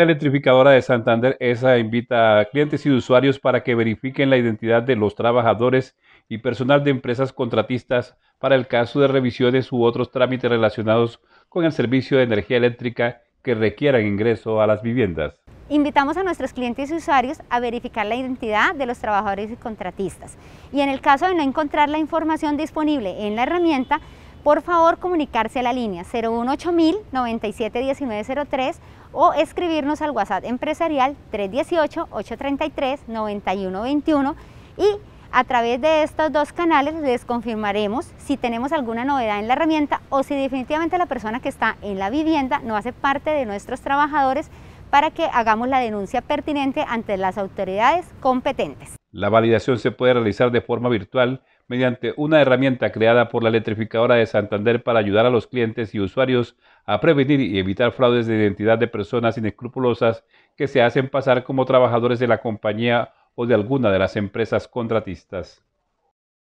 electrificadora de Santander, ESA, invita a clientes y usuarios para que verifiquen la identidad de los trabajadores y personal de empresas contratistas para el caso de revisiones u otros trámites relacionados con el servicio de energía eléctrica que requieran ingreso a las viviendas. Invitamos a nuestros clientes y usuarios a verificar la identidad de los trabajadores y contratistas y en el caso de no encontrar la información disponible en la herramienta, por favor comunicarse a la línea 018000 971903 o escribirnos al WhatsApp empresarial 318-833-9121 y a través de estos dos canales les confirmaremos si tenemos alguna novedad en la herramienta o si definitivamente la persona que está en la vivienda no hace parte de nuestros trabajadores para que hagamos la denuncia pertinente ante las autoridades competentes. La validación se puede realizar de forma virtual mediante una herramienta creada por la electrificadora de Santander para ayudar a los clientes y usuarios a prevenir y evitar fraudes de identidad de personas inescrupulosas que se hacen pasar como trabajadores de la compañía o de alguna de las empresas contratistas.